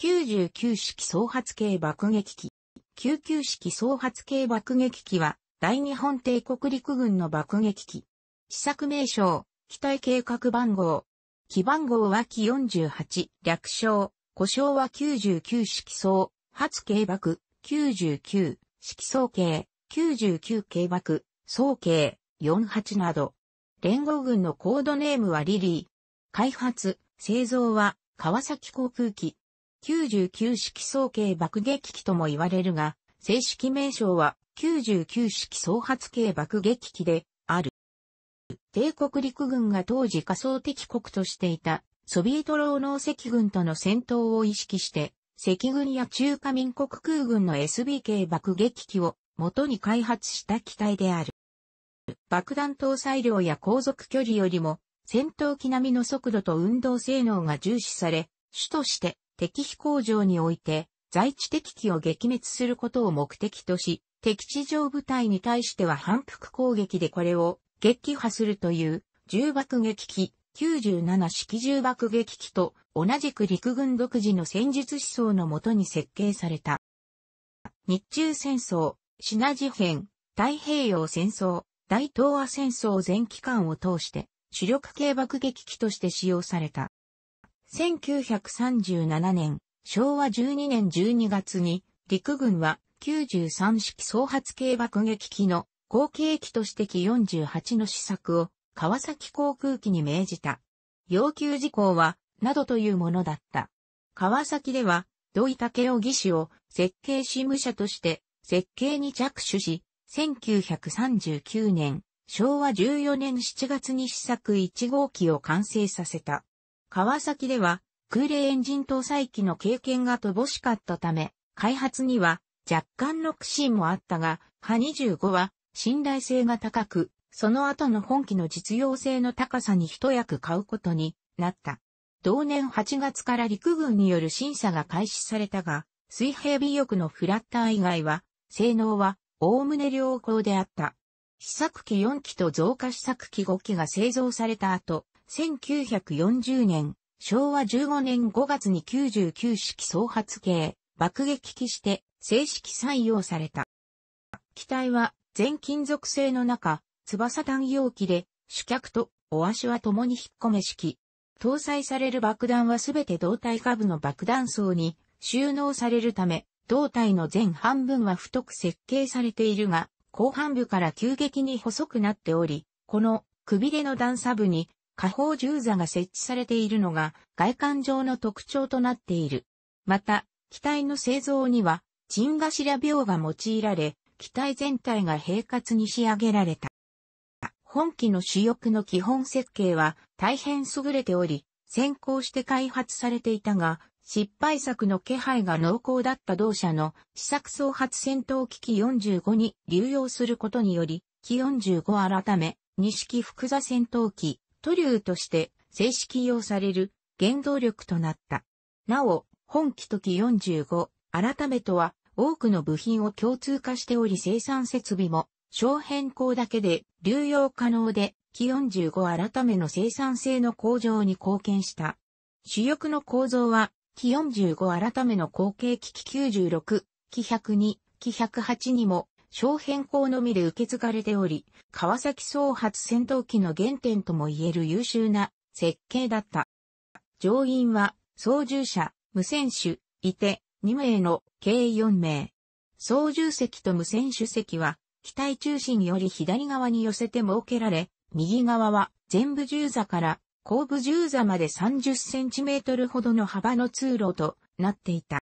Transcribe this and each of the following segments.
99式総発系爆撃機。99式総発系爆撃機は、大日本帝国陸軍の爆撃機。試作名称、機体計画番号。機番号は機48、略称、故障は99式総、発系爆、99、式総計、99系爆、総計、48など。連合軍のコードネームはリリー。開発、製造は、川崎航空機、99式総計爆撃機とも言われるが、正式名称は99式総発計爆撃機である。帝国陸軍が当時仮想敵国としていたソビエト労農赤軍との戦闘を意識して、赤軍や中華民国空軍の SBK 爆撃機を元に開発した機体である。爆弾搭載量や航続距離よりも戦闘機並みの速度と運動性能が重視され、主として敵飛行場において、在地敵機を撃滅することを目的とし、敵地上部隊に対しては反復攻撃でこれを撃破するという重爆撃機97式重爆撃機と同じく陸軍独自の戦術思想のもとに設計された。日中戦争、シナ事変、太平洋戦争、大東亜戦争全期間を通して主力系爆撃機として使用された。1937年、昭和12年12月に、陸軍は93式総発系爆撃機の後継機として機48の施策を川崎航空機に命じた。要求事項は、などというものだった。川崎では、土井武雄技師を設計事務者として設計に着手し、1939年、昭和14年7月に試作1号機を完成させた。川崎では空冷エンジン搭載機の経験が乏しかったため、開発には若干の苦心もあったが、ハ25は信頼性が高く、その後の本機の実用性の高さに一役買うことになった。同年8月から陸軍による審査が開始されたが、水平尾翼のフラッター以外は、性能はおおむね良好であった。試作機4機と増加試作機5機が製造された後、1940年、昭和15年5月に99式総発系、爆撃機して正式採用された。機体は全金属製の中、翼単容器で、主脚とお足は共に引っ込め式。搭載される爆弾はすべて胴体下部の爆弾層に収納されるため、胴体の前半分は太く設計されているが、後半部から急激に細くなっており、このくびれの段差部に下方銃座が設置されているのが外観上の特徴となっている。また、機体の製造には、シ頭病が用いられ、機体全体が平滑に仕上げられた。本機の主翼の基本設計は大変優れており、先行して開発されていたが、失敗作の気配が濃厚だった同社の試作総発戦闘機機45に流用することにより、機45改め、二式複座戦闘機塗料として正式用される原動力となった。なお、本機時45、改めとは多くの部品を共通化しており生産設備も小変更だけで流用可能で、機45改めの生産性の向上に貢献した。主翼の構造は、機45改めの後継機器96、機102、機108にも小変更のみで受け継がれており、川崎総発戦闘機の原点とも言える優秀な設計だった。乗員は、操縦者、無線手、いて、2名の計4名。操縦席と無線手席は、機体中心より左側に寄せて設けられ、右側は全部銃座から後部銃座まで30センチメートルほどの幅の通路となっていた。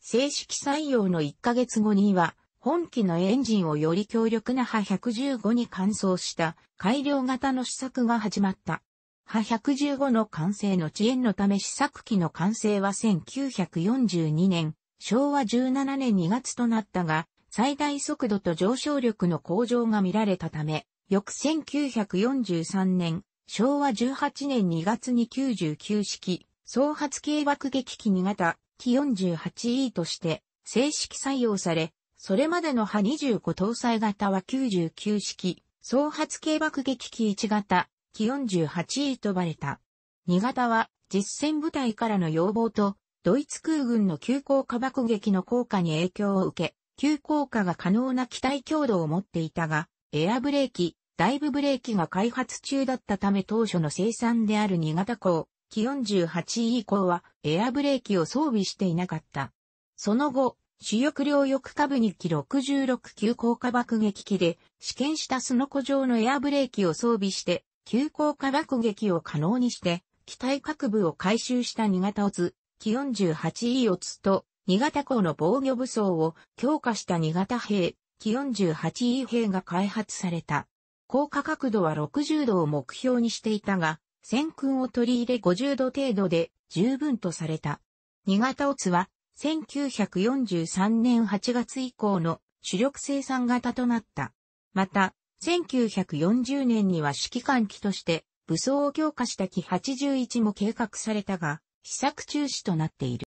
正式採用の1ヶ月後には、本機のエンジンをより強力な波115に換装した改良型の試作が始まった。波115の完成の遅延のため試作機の完成は1942年、昭和17年2月となったが、最大速度と上昇力の向上が見られたため、翌1943年、昭和18年2月に99式、総発系爆撃機2型、機 48E として、正式採用され、それまでの派25搭載型は99式、総発系爆撃機1型、機48位とばれた。2型は実戦部隊からの要望と、ドイツ空軍の急降下爆撃の効果に影響を受け、急降下が可能な機体強度を持っていたが、エアブレーキ、ダイブブレーキが開発中だったため当初の生産である2型港、機48以降はエアブレーキを装備していなかった。その後、主翼両翼下部に機66急降下爆撃機で、試験したスノコ状のエアブレーキを装備して、急降下爆撃を可能にして、機体各部を回収した2型オツ、機 48E オツと、2型港の防御武装を強化した2型兵、機 48E 兵が開発された。降下角度は60度を目標にしていたが、戦訓を取り入れ50度程度で十分とされた。2型オツは1943年8月以降の主力生産型となった。また、1940年には指揮官機として武装を強化した機81も計画されたが、試作中止となっている。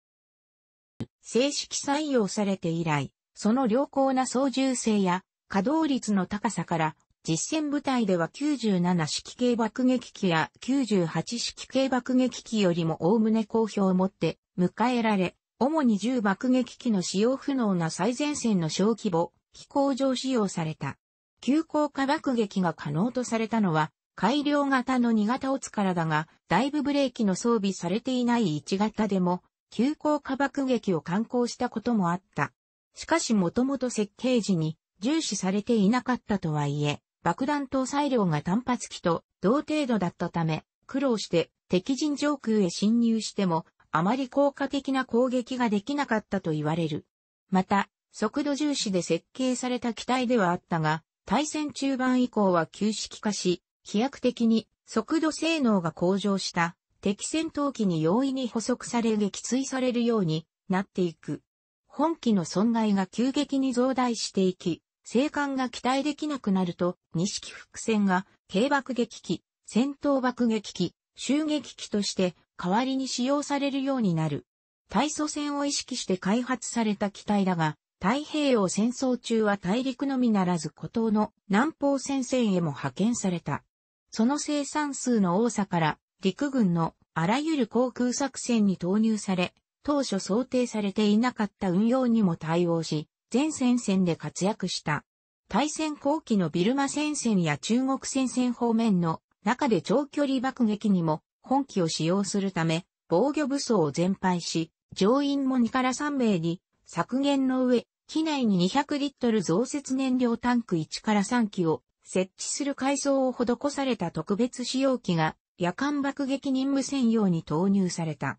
正式採用されて以来、その良好な操縦性や稼働率の高さから、実戦部隊では97式系爆撃機や98式系爆撃機よりも概ね好評を持って迎えられ、主に重爆撃機の使用不能な最前線の小規模、飛行場使用された。急降下爆撃が可能とされたのは、改良型の2型オツからだが、だいぶブレーキの装備されていない1型でも、急降下爆撃を観光したこともあった。しかしもともと設計時に重視されていなかったとはいえ、爆弾搭載量が単発機と同程度だったため、苦労して敵陣上空へ侵入してもあまり効果的な攻撃ができなかったと言われる。また、速度重視で設計された機体ではあったが、対戦中盤以降は旧式化し、飛躍的に速度性能が向上した敵戦闘機に容易に捕捉され撃墜されるようになっていく。本機の損害が急激に増大していき、生還が期待できなくなると、二式伏線が軽爆撃機、戦闘爆撃機、襲撃機として代わりに使用されるようになる。対蘇戦を意識して開発された機体だが、太平洋戦争中は大陸のみならず孤島の南方戦線へも派遣された。その生産数の多さから陸軍のあらゆる航空作戦に投入され、当初想定されていなかった運用にも対応し、全戦線で活躍した。対戦後期のビルマ戦線や中国戦線方面の中で長距離爆撃にも本機を使用するため、防御武装を全廃し、乗員も2から3名に削減の上、機内に200リットル増設燃料タンク1から3機を設置する改装を施された特別使用機が夜間爆撃任務専用に投入された。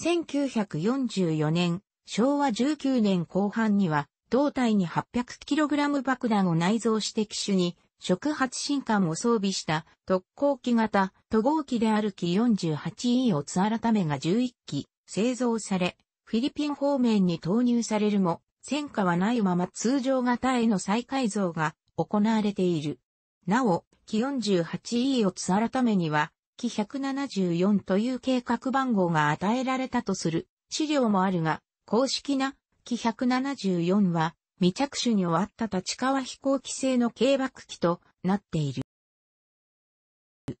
1944年、昭和19年後半には、胴体に 800kg 爆弾を内蔵して機種に触発進艦を装備した特攻機型、都合機である機 48E をツ改めが11機製造され、フィリピン方面に投入されるも、戦果はないまま通常型への再改造が行われている。なお、機 48E をツ改めには、機174という計画番号が与えられたとする資料もあるが、公式な機174は未着手に終わった立川飛行機製の軽爆機となっている。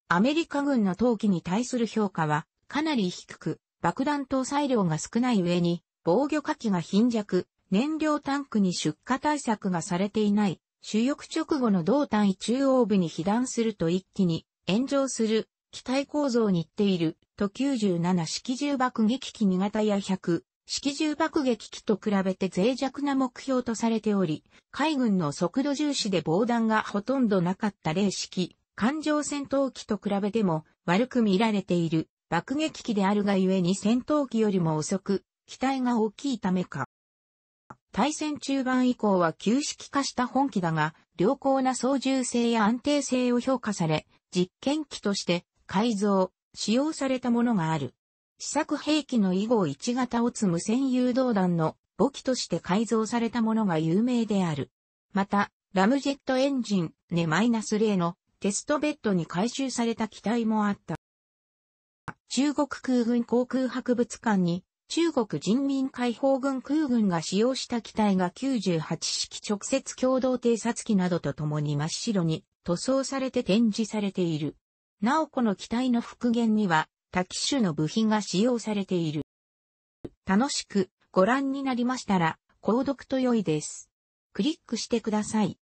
アメリカ軍の投機に対する評価はかなり低く、爆弾搭載量が少ない上に防御火器が貧弱、燃料タンクに出荷対策がされていない、主翼直後の胴体中央部に被弾すると一気に炎上する機体構造にっていると97式重爆撃機2型や100式銃爆撃機と比べて脆弱な目標とされており、海軍の速度重視で防弾がほとんどなかった零式、艦上戦闘機と比べても悪く見られている爆撃機であるがゆえに戦闘機よりも遅く、機体が大きいためか。対戦中盤以降は旧式化した本機だが、良好な操縦性や安定性を評価され、実験機として改造、使用されたものがある。試作兵器の以後1型を積む専誘導弾の母機として改造されたものが有名である。また、ラムジェットエンジンネ -0 のテストベッドに回収された機体もあった。中国空軍航空博物館に中国人民解放軍空軍が使用した機体が98式直接共同偵察機などと共に真っ白に塗装されて展示されている。なおこの機体の復元には多機種の部品が使用されている。楽しくご覧になりましたら、購読と良いです。クリックしてください。